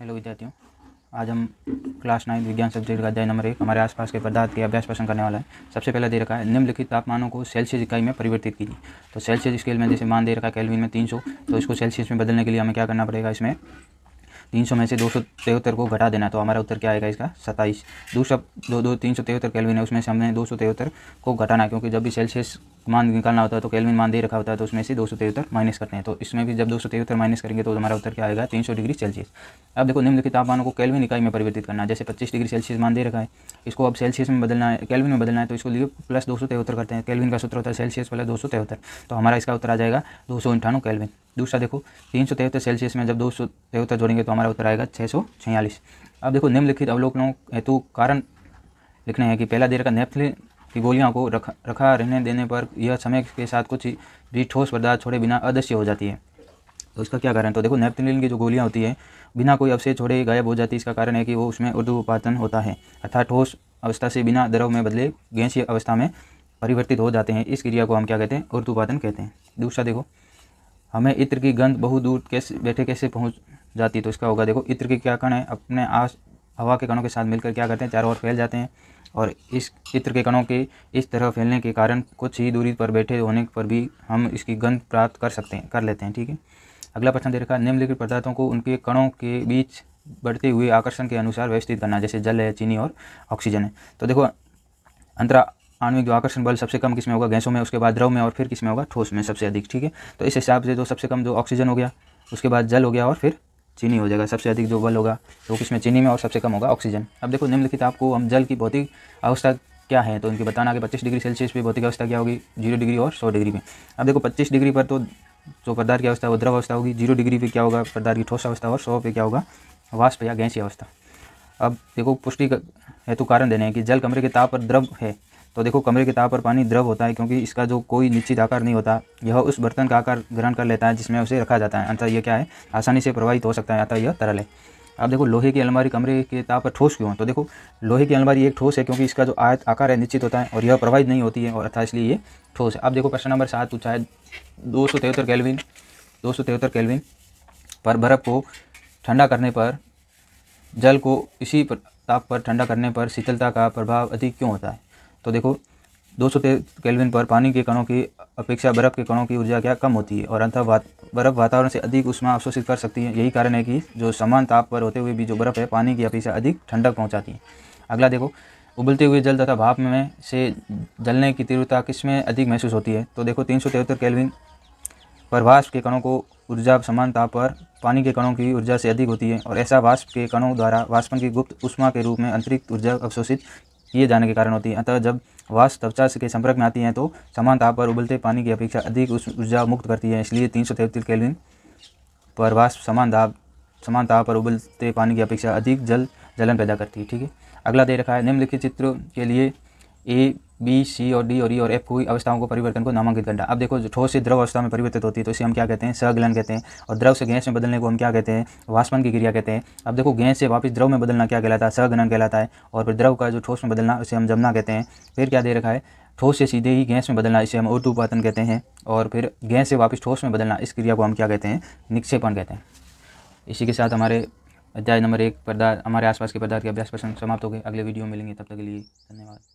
hello विद्यार्थियों आज हम क्लास नाइन विज्ञान सब्जेक्ट का अध्याय नंबर एक हमारे आसपास के पदार्थ के अभ्यास पसंद करने वाला है सबसे पहले दे रखा है निम्नलिखित तापमानों को सेल्सियस इकाई में परिवर्तित कीजिए तो सेल्सियस स्केल में जैसे मान दे रखा है कैलविन में तीन तो इसको सेल्सियस में बदलने के लिए हमें क्या करना पड़ेगा इसमें 300 में से दो को घटा देना तो हमारा उत्तर क्या आएगा इसका सत्ताईस दूसरा दो दो तीन सौ तिहत्तर कैलविन है उसमें से हमने दो सौ तिहत्तर को घटाना क्योंकि जब भी सेल्सियस मान निकालना होता है तो कैलविन मान दे रखा होता है तो उसमें से दो सौ तिहत्तर माइनस करते हैं तो इसमें भी जब दो सौ तिहत्तर माइनस करेंगे तो हमारा उत्तर क्या आएगा तीन सौ डिग्री सेल्सियस अब देखो निम्नलिखित तापमानों को कैलविन इकाई में परिवर्तित करना है जैसे 25 डिग्री सेल्सियस मान दे रखा है इसको अब सेल्सियस में बदलना है कैलविन में बदलना है तो इसको लिए प्लस दो करते हैं कैलविन का सूत्र होता है सेल्सियस प्लस दो तो हमारा इसका उत्तर आ जाएगा दो सौ अंठानवे कैलविन दूसरा देखो तीन सौ तिहत्तर सेल्सियस में जब दो सौ तिहत्तर जोड़ेंगे तो हमारा उत्तर आएगा छः सौ छियालीस अब देखो निम्नलिखित अवलोकनों हेतु कारण लिखने हैं कि पहला दे रखा नेफ्थलिन की गोलियां को रखा रखा रहने देने पर यह समय के साथ कुछ भी ठोस पदार्थ छोड़े बिना अदृश्य हो जाती है तो इसका क्या कारण तो देखो नेपथिलिन की जो गोलियाँ होती है बिना कोई अवशेष छोड़े गायब हो जाती है इसका कारण है कि वो उसमें उत्पादन होता है अर्थात ठोस अवस्था से बिना द्रव में बदले गैसीय अवस्था में परिवर्तित हो जाते हैं इस क्रिया को हम क्या कहते हैं उर्दू उत्पादन कहते हैं दूसरा देखो हमें इत्र की गंध बहुत दूर कैसे बैठे कैसे पहुँच जाती है तो इसका होगा देखो इत्र के क्या कण है अपने आस हवा के कणों के साथ मिलकर क्या करते हैं चारों ओर फैल जाते हैं और इस इत्र के कणों के इस तरह फैलने के कारण कुछ ही दूरी पर बैठे होने पर भी हम इसकी गंध प्राप्त कर सकते हैं कर लेते हैं ठीक है अगला प्रश्न दे रखा है निम्नलिखित पदार्थों को उनके कणों के बीच बढ़ते हुए आकर्षण के अनुसार व्यवस्थित करना जैसे जल है चीनी और ऑक्सीजन है तो देखो अंतरा आणविक जो आकर्षण बल सबसे कम किस में होगा गैसों में उसके बाद द्रव में और फिर किस में होगा ठोस में सबसे अधिक ठीक है तो इस हिसाब से जो सबसे कम जो ऑक्सीजन हो गया उसके बाद जल हो गया और फिर चीनी हो जाएगा सबसे अधिक जो बल होगा वो किस में चीनी में और सबसे कम होगा ऑक्सीजन अब देखो निम्नलिखित आपको हम जल की भौतिक अवस्था क्या है तो उनके बताना कि पच्चीस डिग्री सेल्सियस पर भौतिक अवस्था क्या होगी जीरो डिग्री और सौ डिग्री में अब देखो पच्चीस डिग्री पर तो जो पदार्थ की अवस्था वो द्रव अवस्था होगी जीरो डिग्री पे क्या होगा पदार्थ की ठोस अवस्था और सौ पे क्या होगा वाष्प या गैसी अवस्था अब देखो पुष्टि का हेतु कारण देने हैं कि जल कमरे के ताप पर द्रव है तो देखो कमरे के ताप पर पानी द्रव होता है क्योंकि इसका जो कोई निश्चित आकार नहीं होता यह उस बर्तन का आकार ग्रहण कर लेता है जिसमें उसे रखा जाता है अंतर यह क्या है आसानी से प्रवाहित हो सकता है अतः यह तरल है आप देखो लोहे की अलमारी कमरे के ताप पर ठोस क्यों है तो देखो लोहे की अलमारी एक ठोस है क्योंकि इसका जो आयत आकार है निश्चित होता है और यह प्रवाहित नहीं होती है और अर्थात इसलिए ये ठोस है अब देखो प्रश्न नंबर सात पूछा है दो सौ तिहत्तर कैलविन दो सौ तिहत्तर कैलविन पर बर्फ़ को ठंडा करने पर जल को इसी ताप पर ठंडा करने पर शीतलता का प्रभाव अधिक क्यों होता है तो देखो दो सौ केल्विन पर पानी के कणों की अपेक्षा बर्फ़ के कणों की ऊर्जा क्या कम होती है और अंत वात, बर्फ़ वातावरण से अधिक उष्मा अवशोषित कर सकती है यही कारण है कि जो समान ताप पर होते हुए भी जो बर्फ़ है पानी की अपेक्षा अधिक ठंडक पहुँचाती है अगला देखो उबलते हुए जल तथा भाप में से जलने की तीव्रता किसमें अधिक महसूस होती है तो देखो तीन सौ तिहत्तर केल्विन पर वाष्प के कणों को ऊर्जा समान ताप पर पानी के कणों की ऊर्जा से अधिक होती है और ऐसा वाष्प के कणों द्वारा वाष्पन की गुप्त उष्मा के रूप में अंतरिक्त ऊर्जा अवशोषित किए जाने के कारण होती है अतः जब वाष्प त्वचा के संपर्क में आती हैं तो समान ताप पर उबलते पानी की अपेक्षा अधिक ऊर्जा मुक्त करती है इसलिए तीन सौ तैतीस केल्विन पर वाष्प समान ताप समान ताप पर उबलते पानी की अपेक्षा अधिक जल जलन पैदा करती है ठीक है अगला दे रखा है निम्नलिखित चित्र के लिए ए बी सी और डी और ई और एफ हुई अवस्थाओं को परिवर्तन को नामांकित करना अब देखो ठोस से द्रव अवस्था में परिवर्तित होती है तो इसे हम क्या कहते हैं सगलन कहते हैं और द्रव से गैस में बदलने को हम क्या कहते हैं वाष्पन की क्रिया कहते हैं अब देखो गैस से वापस द्रव में बदलना क्या कहलाता है सगलन कहलाता है और फिर द्रव का जो ठोस में बदलना उसे हम जमना कहते हैं फिर क्या दे रखा है ठोस से सीधे ही गैस में बदलना इसे हम उत्पादन कहते हैं और फिर गैस से वापस ठोस में बदलना इस क्रिया को हम क्या कहते हैं निक्षेपण कहते हैं इसी के साथ हमारे अध्याय नंबर एक पदार्थ हमारे आसपास के पदार्थ के अभ्यास प्रश्न समाप्त हो गए अगले वीडियो में मिलेंगे तब तक के लिए धन्यवाद